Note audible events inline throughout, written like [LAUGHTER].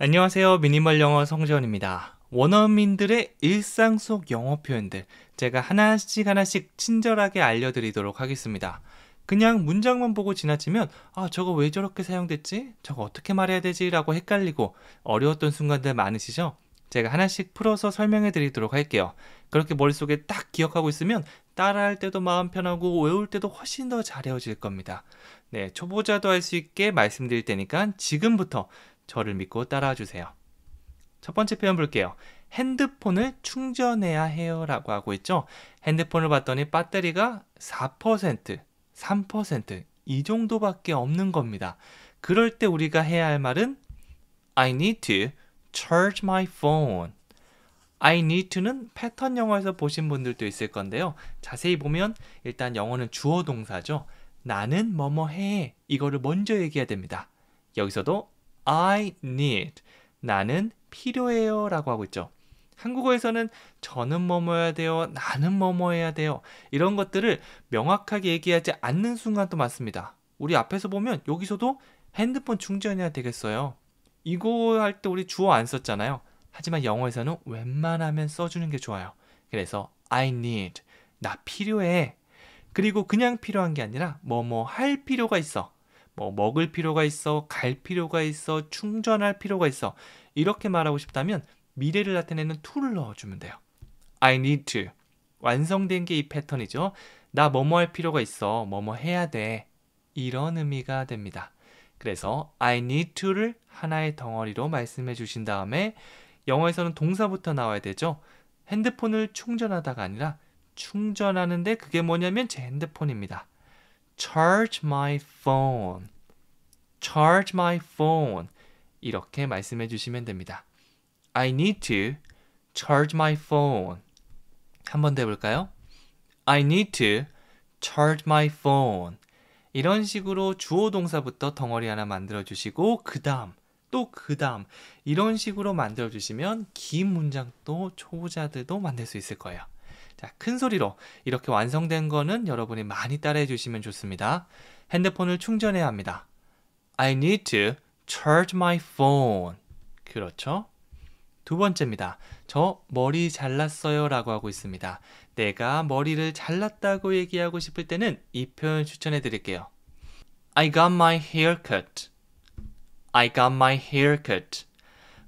안녕하세요. 미니멀 영어 성재원입니다. 원어민들의 일상 속 영어 표현들 제가 하나씩 하나씩 친절하게 알려드리도록 하겠습니다. 그냥 문장만 보고 지나치면 아 저거 왜 저렇게 사용됐지? 저거 어떻게 말해야 되지? 라고 헷갈리고 어려웠던 순간들 많으시죠? 제가 하나씩 풀어서 설명해 드리도록 할게요. 그렇게 머릿속에 딱 기억하고 있으면 따라할 때도 마음 편하고 외울 때도 훨씬 더잘해워질 겁니다. 네, 초보자도 할 수 있게 말씀드릴 테니까 지금부터 저를 믿고 따라와 주세요. 첫 번째 표현 볼게요. 핸드폰을 충전해야 해요 라고 하고 있죠. 핸드폰을 봤더니 배터리가 4%, 3%이 정도밖에 없는 겁니다. 그럴 때 우리가 해야 할 말은 I need to charge my phone. I need to는 패턴 영어에서 보신 분들도 있을 건데요. 자세히 보면 일단 영어는 주어 동사죠. 나는 뭐뭐 해. 이거를 먼저 얘기해야 됩니다. 여기서도 I need. 나는 필요해요. 라고 하고 있죠. 한국어에서는 저는 뭐뭐야 해 돼요. 나는 뭐뭐해야 돼요. 이런 것들을 명확하게 얘기하지 않는 순간도 많습니다. 우리 앞에서 보면 여기서도 핸드폰 충전해야 되겠어요. 이거 할 때 우리 주어 안 썼잖아요. 하지만 영어에서는 웬만하면 써주는 게 좋아요. 그래서 I need. 나 필요해. 그리고 그냥 필요한 게 아니라 뭐뭐 할 필요가 있어. 뭐 먹을 필요가 있어, 갈 필요가 있어, 충전할 필요가 있어. 이렇게 말하고 싶다면 미래를 나타내는 to를 넣어주면 돼요. I need to. 완성된 게 이 패턴이죠. 나 뭐뭐 할 필요가 있어, 뭐뭐 해야 돼. 이런 의미가 됩니다. 그래서 I need to를 하나의 덩어리로 말씀해 주신 다음에 영어에서는 동사부터 나와야 되죠. 핸드폰을 충전하다가 아니라 충전하는데 그게 뭐냐면 제 핸드폰입니다. charge my phone. charge my phone. 이렇게 말씀해 주시면 됩니다. I need to charge my phone. 한번더 해볼까요? I need to charge my phone. 이런 식으로 주어 동사부터 덩어리 하나 만들어 주시고 그 다음 또 그 다음 이런 식으로 만들어 주시면 긴 문장도 초보자들도 만들 수 있을 거예요. 자, 큰 소리로 이렇게 완성된 거는 여러분이 많이 따라해 주시면 좋습니다. 핸드폰을 충전해야 합니다. I need to charge my phone. 그렇죠? 두 번째입니다. 저 머리 잘랐어요 라고 하고 있습니다. 내가 머리를 잘랐다고 얘기하고 싶을 때는 이 표현 추천해 드릴게요. I got my hair cut. I got my hair cut.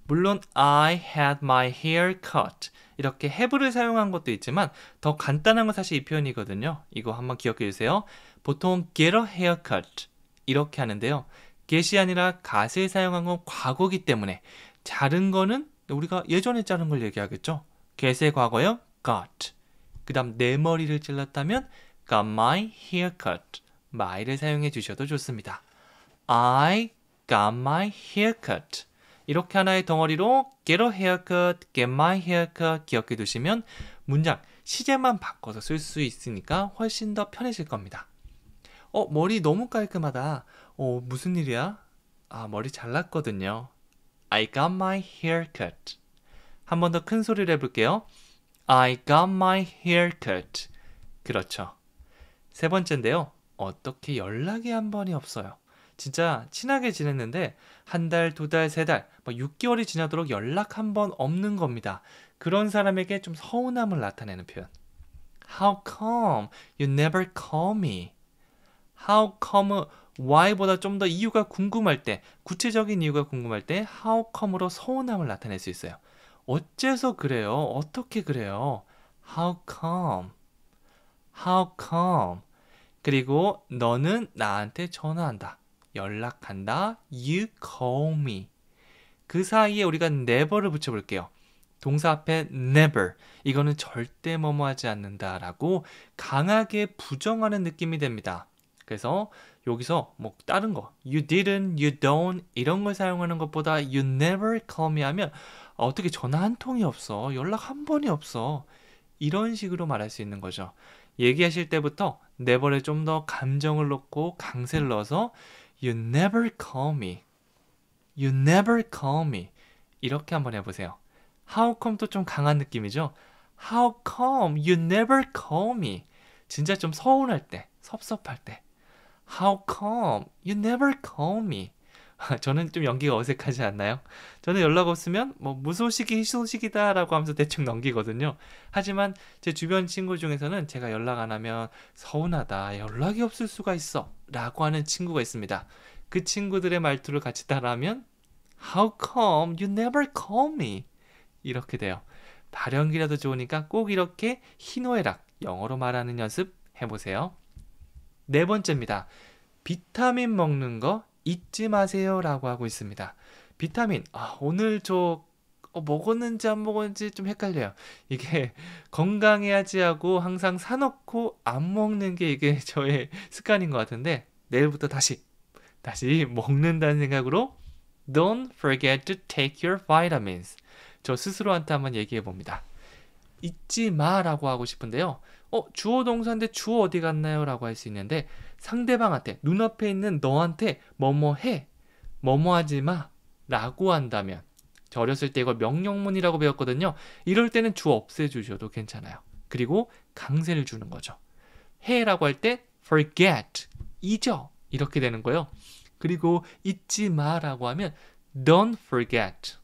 물론 I had my hair cut. 이렇게 have를 사용한 것도 있지만 더 간단한 건 사실 이 표현이거든요. 이거 한번 기억해 주세요. 보통 get a haircut 이렇게 하는데요. get이 아니라 got을 사용한 건 과거기 때문에 자른 거는 우리가 예전에 자른 걸 얘기하겠죠. get의 과거요 got. 그 다음 내 머리를 찔렀다면 got my haircut. my를 사용해 주셔도 좋습니다. I got my haircut. 이렇게 하나의 덩어리로 get a haircut, get my haircut 기억해 두시면 문장 시제만 바꿔서 쓸 수 있으니까 훨씬 더 편해질 겁니다. 어, 머리 너무 깔끔하다. 어, 무슨 일이야? 아, 머리 잘랐거든요. I got my haircut. 한 번 더 큰 소리를 해볼게요. I got my haircut. 그렇죠. 세 번째인데요. 어떻게 연락이 한 번이 없어요? 진짜 친하게 지냈는데 한 달, 두 달, 세 달, 막 뭐 6개월이 지나도록 연락 한 번 없는 겁니다. 그런 사람에게 좀 서운함을 나타내는 표현. How come you never call me? How come why보다 좀 더 이유가 궁금할 때, 구체적인 이유가 궁금할 때 how come으로 서운함을 나타낼 수 있어요. 어째서 그래요? 어떻게 그래요? How come? How come? 그리고 너는 나한테 전화한다. 연락한다. You call me. 그 사이에 우리가 never를 붙여볼게요. 동사 앞에 never 이거는 절대 뭐뭐 하지 않는다라고 강하게 부정하는 느낌이 됩니다. 그래서 여기서 뭐 다른 거 you didn't, you don't 이런 걸 사용하는 것보다 you never call me 하면 어떻게 전화 한 통이 없어 연락 한 번이 없어 이런 식으로 말할 수 있는 거죠. 얘기하실 때부터 never에 좀 더 감정을 넣고 강세를 넣어서 You never call me. You never call me. 이렇게 한번 해보세요. How come도 좀 강한 느낌이죠? How come you never call me? 진짜 좀 서운할 때, 섭섭할 때. How come you never call me? [LAUGHS] 저는 좀 연기가 어색하지 않나요? 저는 연락 없으면 뭐 무소식이 희소식이다라고 하면서 대충 넘기거든요. 하지만 제 주변 친구 중에서는 제가 연락 안 하면 서운하다, 연락이 없을 수가 있어 라고 하는 친구가 있습니다. 그 친구들의 말투를 같이 따라하면 How come you never call me? 이렇게 돼요. 발연기라도 좋으니까 꼭 이렇게 희노애락 영어로 말하는 연습 해보세요. 네 번째입니다. 비타민 먹는 거 잊지 마세요 라고 하고 있습니다. 비타민, 아, 오늘 저 어, 먹었는지 안 먹었는지 좀 헷갈려요. 이게 [LAUGHS] 건강해야지 하고 항상 사놓고 안 먹는 게 이게 [LAUGHS] 저의 습관인 것 같은데 내일부터 다시 다시 먹는다는 생각으로 Don't forget to take your vitamins. 저 스스로한테 한번 얘기해 봅니다. 잊지 마라고 하고 싶은데요. 어, 주어 동사인데 주어 어디 갔나요? 라고 할 수 있는데 상대방한테 눈앞에 있는 너한테 뭐뭐 해. 뭐뭐 하지 마. 라고 한다면 어렸을 때 이걸 명령문이라고 배웠거든요. 이럴 때는 주 없애주셔도 괜찮아요. 그리고 강세를 주는 거죠. 해라고 할 때 forget, 잊어 이렇게 되는 거예요. 그리고 잊지 마라고 하면 don't forget,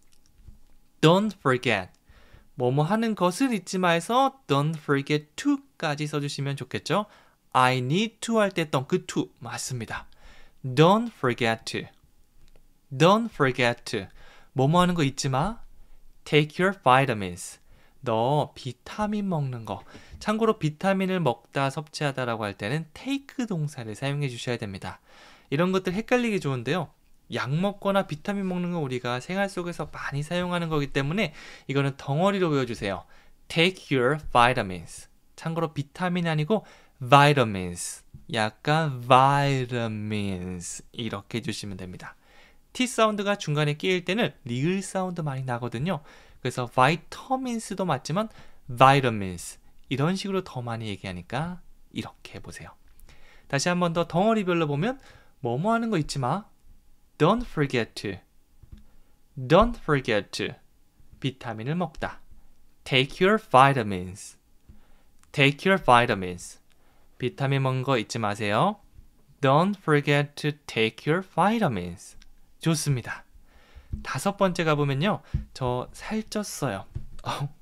don't forget 뭐뭐 하는 것을 잊지 마해서 don't forget to까지 써주시면 좋겠죠. I need to 할 때 했던 그 to 맞습니다. Don't forget to, don't forget to 뭐뭐 하는 거 잊지 마. Take your vitamins. 너 비타민 먹는 거. 참고로 비타민을 먹다 섭취하다라고 할 때는 take 동사를 사용해 주셔야 됩니다. 이런 것들 헷갈리기 좋은데요. 약 먹거나 비타민 먹는 건 우리가 생활 속에서 많이 사용하는 거기 때문에 이거는 덩어리로 외워주세요. Take your vitamins. 참고로 비타민 아니고 vitamins. 약간 vitamins 이렇게 해주시면 됩니다. T 사운드가 중간에 끼일 때는 리을 사운드 많이 나거든요. 그래서 vitamins 도 맞지만 vitamins 이런 식으로 더 많이 얘기하니까 이렇게 보세요. 다시 한 번 더 덩어리별로 보면 뭐뭐 하는 거 잊지 마. Don't forget to. Don't forget to. 비타민을 먹다. Take your vitamins. Take your vitamins. 비타민 먹는 거 잊지 마세요. Don't forget to take your vitamins. 좋습니다. 다섯 번째 가보면요. 저 살쪘어요. 어,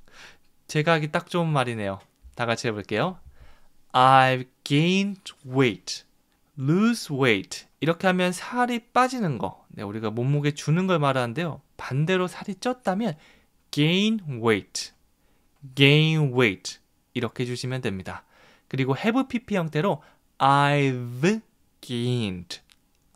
제가 하기 딱 좋은 말이네요. 다 같이 해볼게요. I've gained weight. lose weight. 이렇게 하면 살이 빠지는 거. 네, 우리가 몸무게 주는 걸 말하는데요. 반대로 살이 쪘다면 gain weight. gain weight. 이렇게 해주시면 됩니다. 그리고 have pp 형태로 I've gained.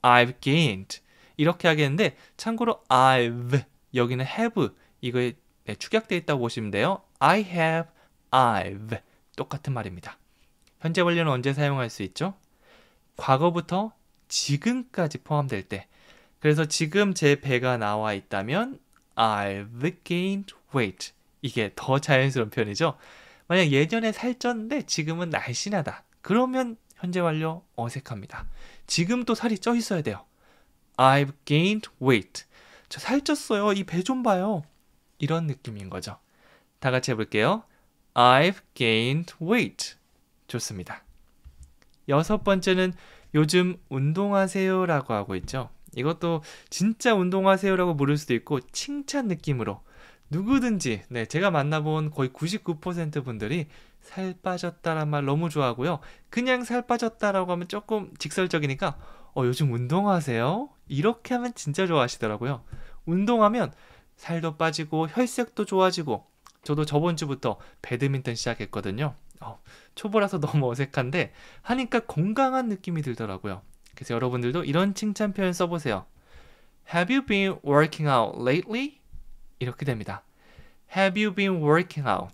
I've gained. 이렇게 하겠는데 참고로 I've 여기는 have 이거에 네, 축약되어 있다고 보시면 돼요. I have, I've 똑같은 말입니다. 현재 완료는 언제 사용할 수 있죠? 과거부터 지금까지 포함될 때 그래서 지금 제 배가 나와 있다면 I've gained weight 이게 더 자연스러운 표현이죠. 만약 예전에 살쪘는데 지금은 날씬하다. 그러면 현재 완료 어색합니다. 지금도 살이 쪄 있어야 돼요. I've gained weight. 저 살쪘어요. 이 배 좀 봐요. 이런 느낌인 거죠. 다 같이 해볼게요. I've gained weight. 좋습니다. 여섯 번째는 요즘 운동하세요 라고 하고 있죠. 이것도 진짜 운동하세요 라고 부를 수도 있고 칭찬 느낌으로 누구든지 네 제가 만나본 거의 99% 분들이 살 빠졌다란 말 너무 좋아하고요. 그냥 살 빠졌다라고 하면 조금 직설적이니까 어, 요즘 운동하세요? 이렇게 하면 진짜 좋아하시더라고요. 운동하면 살도 빠지고 혈색도 좋아지고 저도 저번 주부터 배드민턴 시작했거든요. 어, 초보라서 [LAUGHS] 너무 어색한데 하니까 건강한 느낌이 들더라고요. 그래서 여러분들도 이런 칭찬 표현 써보세요. Have you been working out lately? 이렇게 됩니다. Have you been working out?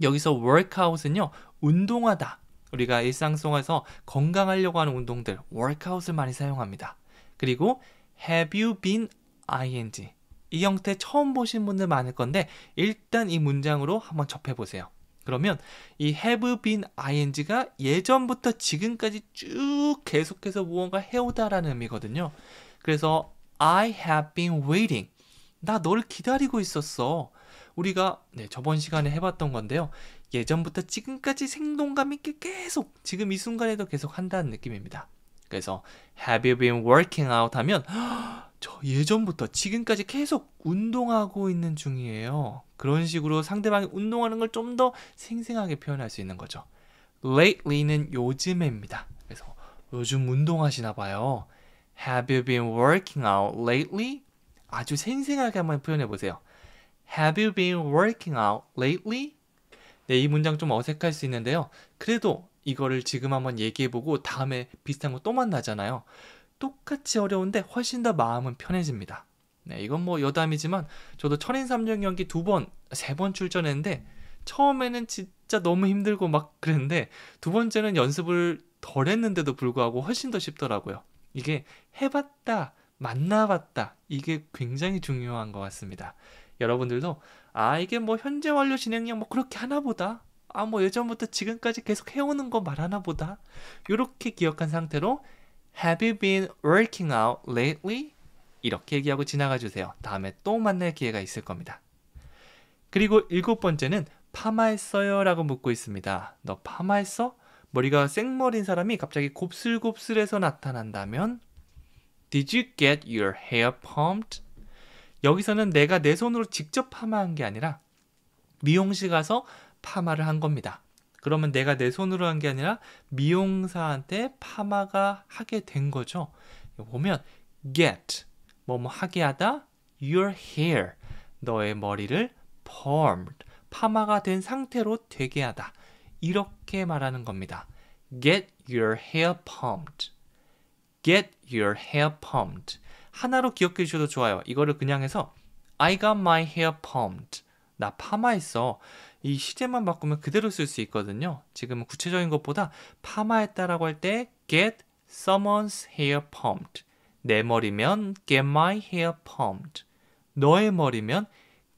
여기서 workout은요, 운동하다, 우리가 일상 속에서 건강하려고 하는 운동들 워크아웃을 많이 사용합니다. 그리고 have you been ing 이 형태 처음 보신 분들 많을 건데 일단 이 문장으로 한번 접해 보세요. 그러면 이 have been ing가 예전부터 지금까지 쭉 계속해서 무언가 해오다라는 의미거든요. 그래서 I have been waiting. 나 너를 기다리고 있었어. 우리가 네, 저번 시간에 해봤던 건데요. 예전부터 지금까지 생동감 있게 계속 지금 이 순간에도 계속 한다는 느낌입니다. 그래서 Have you been working out 하면 [GASPS] 저 예전부터 지금까지 계속 운동하고 있는 중이에요. 그런 식으로 상대방이 운동하는 걸 좀 더 생생하게 표현할 수 있는 거죠. Lately는 요즘입니다. 에 그래서 요즘 운동하시나 봐요. Have you been working out lately? 아주 생생하게 한번 표현해 보세요. Have you been working out lately? 네, 이 문장 좀 어색할 수 있는데요. 그래도 이거를 지금 한번 얘기해보고 다음에 비슷한 거 또 만나잖아요. 똑같이 어려운데 훨씬 더 마음은 편해집니다. 네, 이건 뭐 여담이지만 저도 천인삼정 연기 두 번, 세 번 출전했는데 처음에는 진짜 너무 힘들고 막 그랬는데 두 번째는 연습을 덜 했는데도 불구하고 훨씬 더 쉽더라고요. 이게 해봤다, 만나봤다, 이게 굉장히 중요한 것 같습니다. 여러분들도 아 이게 뭐 현재 완료 진행량 뭐 그렇게 하나 보다 아 뭐 예전부터 지금까지 계속 해오는 거 말하나 보다 이렇게 기억한 상태로 Have you been working out lately? 이렇게 얘기하고 지나가 주세요. 다음에 또 만날 기회가 있을 겁니다. 그리고 일곱 번째는 파마했어요 라고 묻고 있습니다. 너 파마했어? 머리가 생머린 사람이 갑자기 곱슬곱슬해서 나타난다면 Did you get your hair pumped? 여기서는 내가 내 손으로 직접 파마한 게 아니라 미용실 가서 파마를 한 겁니다. 그러면 내가 내 손으로 한 게 아니라 미용사한테 파마가 하게 된 거죠. 보면 get 뭐뭐 뭐 하게 하다 your hair 너의 머리를 permed 파마가 된 상태로 되게 하다 이렇게 말하는 겁니다. get your hair permed get your hair permed 하나로 기억해 주셔도 좋아요. 이거를 그냥 해서 I got my hair pumped. 나 파마했어. 이 시제만 바꾸면 그대로 쓸 수 있거든요. 지금은 구체적인 것보다 파마했다라고 할 때 get someone's hair pumped. 내 머리면 get my hair pumped. 너의 머리면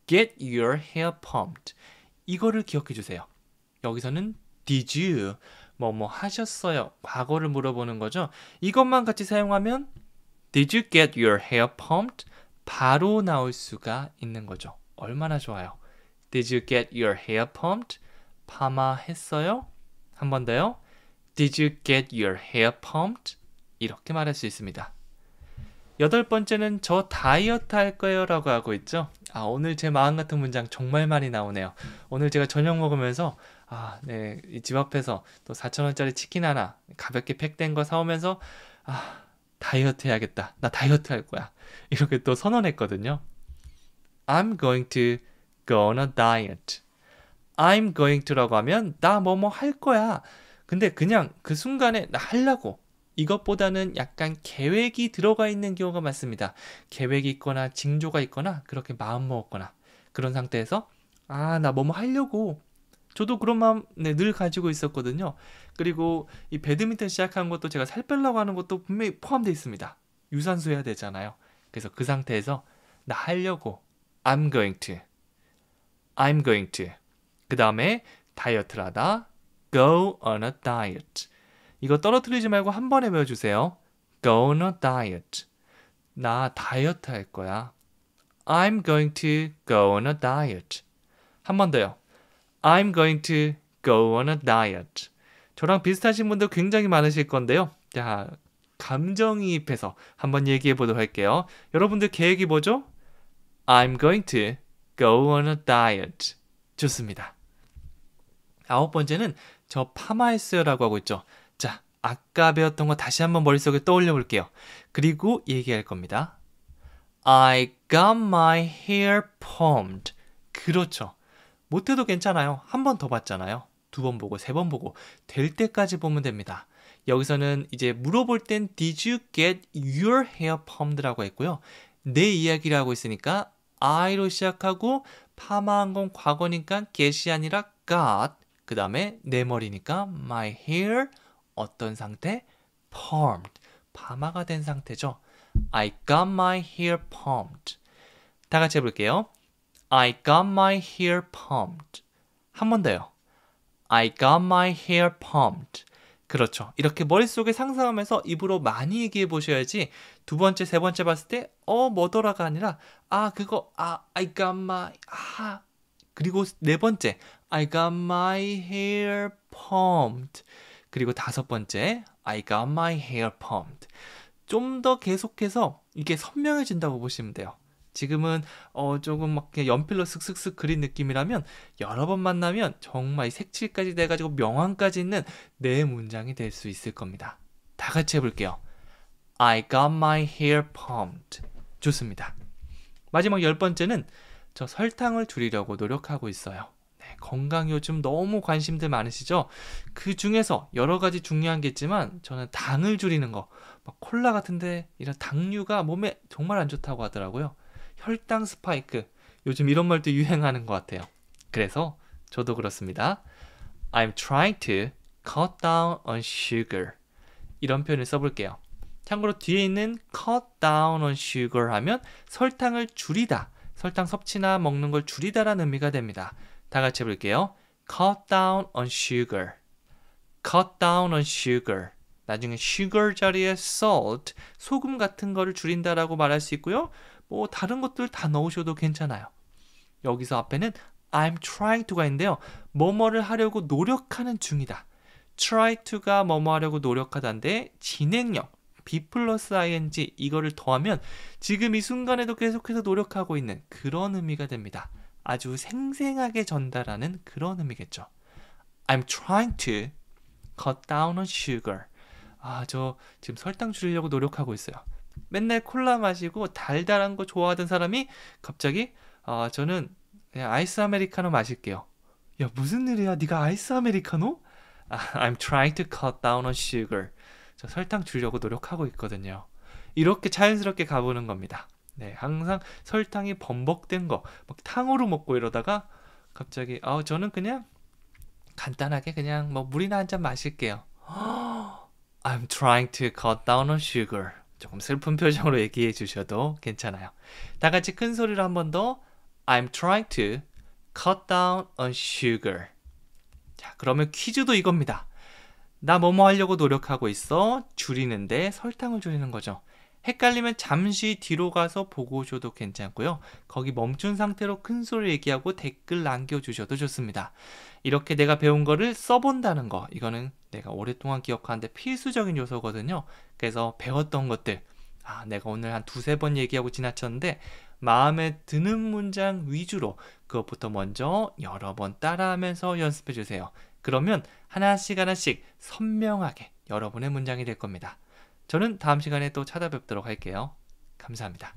get your hair pumped. 이거를 기억해 주세요. 여기서는 did you 뭐 뭐 하셨어요. 과거를 물어보는 거죠. 이것만 같이 사용하면 Did you get your hair pumped? 바로 나올 수가 있는 거죠. 얼마나 좋아요. Did you get your hair pumped? 파마했어요? 한 번 더요. Did you get your hair pumped? 이렇게 말할 수 있습니다. 여덟 번째는 저 다이어트 할 거예요 라고 하고 있죠. 아, 오늘 제 마음 같은 문장 정말 많이 나오네요. 오늘 제가 저녁 먹으면서 아, 네, 집 앞에서 또 4,000원짜리 치킨 하나 가볍게 팩 된 거 사오면서 아, 다이어트 해야겠다. 나 다이어트 할 거야. 이렇게 또 선언했거든요. I'm going to go on a diet. I'm going to라고 하면 나 뭐뭐 할 거야. 근데 그냥 그 순간에 나 하려고 이것보다는 약간 계획이 들어가 있는 경우가 많습니다. 계획이 있거나 징조가 있거나 그렇게 마음 먹었거나 그런 상태에서 아 나 뭐뭐 뭐 하려고 저도 그런 마음 네, 늘 가지고 있었거든요. 그리고 이 배드민턴 시작한 것도 제가 살 빼려고 하는 것도 분명히 포함되어 있습니다. 유산소 해야 되잖아요. 그래서 그 상태에서 나 하려고 I'm going to I'm going to 그 다음에 다이어트를 하다 go on a diet 이거 떨어뜨리지 말고 한 번에 외워주세요. go on a diet 나 다이어트 할 거야. I'm going to go on a diet 한 번 더요. I'm going to go on a diet 저랑 비슷하신 분들 굉장히 많으실 건데요. 자, 감정이입해서 한번 얘기해 보도록 할게요. 여러분들 계획이 뭐죠? I'm going to go on a diet. 좋습니다. 아홉 번째는 저 파마했어요라고 하고 있죠. 자, 아까 배웠던 거 다시 한번 머릿속에 떠올려 볼게요. 그리고 얘기할 겁니다. I got my hair permed. 그렇죠. 못해도 괜찮아요. 한 번 더 봤잖아요. 두번 보고 세 번 보고 될 때까지 보면 됩니다. 여기서는 이제 물어볼 땐 Did you get your hair pumped라고 했고요. 내 이야기를 하고 있으니까 I로 시작하고 파마한 건 과거니까 get이 아니라 got 그 다음에 내 머리니까 my hair 어떤 상태? permed 파마가 된 상태죠. I got my hair permed 다 같이 해볼게요. I got my hair permed 한 번 더요. I got my hair pumped. 그렇죠. 이렇게 머릿속에 상상하면서 입으로 많이 얘기해 보셔야지 두 번째, 세 번째 봤을 때, 어, 뭐더라가 아니라, 아, 그거, 아, I got my, 아. 그리고 네 번째, I got my hair pumped. 그리고 다섯 번째, I got my hair pumped. 좀 더 계속해서 이게 선명해진다고 보시면 돼요. 지금은 어 조금 막 연필로 슥슥슥 그린 느낌이라면 여러 번 만나면 정말 색칠까지 돼가지고 명암까지 있는 내 문장이 될 수 있을 겁니다. 다 같이 해볼게요. I got my hair pumped. 좋습니다. 마지막 열 번째는 저 설탕을 줄이려고 노력하고 있어요. 네, 건강 요즘 너무 관심들 많으시죠? 그 중에서 여러 가지 중요한 게 있지만 저는 당을 줄이는 거, 콜라 같은데 이런 당류가 몸에 정말 안 좋다고 하더라고요. 혈당 스파이크. 요즘 이런 말도 유행하는 것 같아요. 그래서 저도 그렇습니다. I'm trying to cut down on sugar. 이런 표현을 써볼게요. 참고로 뒤에 있는 cut down on sugar 하면 설탕을 줄이다, 설탕 섭취나 먹는 걸 줄이다라는 의미가 됩니다. 다 같이 해볼게요. cut down on sugar. cut down on sugar. 나중에 sugar 자리에 salt, 소금 같은 거를 줄인다라고 말할 수 있고요. 뭐 다른 것들 다 넣으셔도 괜찮아요. 여기서 앞에는 I'm trying to가 있는데요. 뭐뭐를 하려고 노력하는 중이다. try to가 뭐뭐 하려고 노력하다인데 진행형 b e 플러스 ing 이거를 더하면 지금 이 순간에도 계속해서 노력하고 있는 그런 의미가 됩니다. 아주 생생하게 전달하는 그런 의미겠죠. I'm trying to cut down on sugar. 아, 저 지금 설탕 줄이려고 노력하고 있어요. 맨날 콜라 마시고 달달한 거 좋아하던 사람이 갑자기 아 어, 저는 그냥 아이스 아메리카노 마실게요. 야 무슨 일이야? 네가 아이스 아메리카노? 아, I'm trying to cut down on sugar. 저 설탕 줄려고 노력하고 있거든요. 이렇게 자연스럽게 가보는 겁니다. 네, 항상 설탕이 범벅된 거, 막 탕으로 먹고 이러다가 갑자기 아 저는 그냥 간단하게 그냥 뭐 물이나 한 잔 마실게요. [GASPS] I'm trying to cut down on sugar. 조금 슬픈 표정으로 얘기해 주셔도 괜찮아요. 다 같이 큰 소리로 한 번 더. I'm trying to cut down on sugar. 자, 그러면 퀴즈도 이겁니다. 나 뭐뭐 하려고 노력하고 있어. 줄이는데 설탕을 줄이는 거죠. 헷갈리면 잠시 뒤로 가서 보고 오셔도 괜찮고요. 거기 멈춘 상태로 큰 소리 얘기하고 댓글 남겨주셔도 좋습니다. 이렇게 내가 배운 거를 써본다는 거. 이거는 내가 오랫동안 기억하는데 필수적인 요소거든요. 그래서 배웠던 것들, 아, 내가 오늘 한 두세 번 얘기하고 지나쳤는데 마음에 드는 문장 위주로 그것부터 먼저 여러 번 따라하면서 연습해 주세요. 그러면 하나씩 하나씩 선명하게 여러분의 문장이 될 겁니다. 저는 다음 시간에 또 찾아뵙도록 할게요. 감사합니다.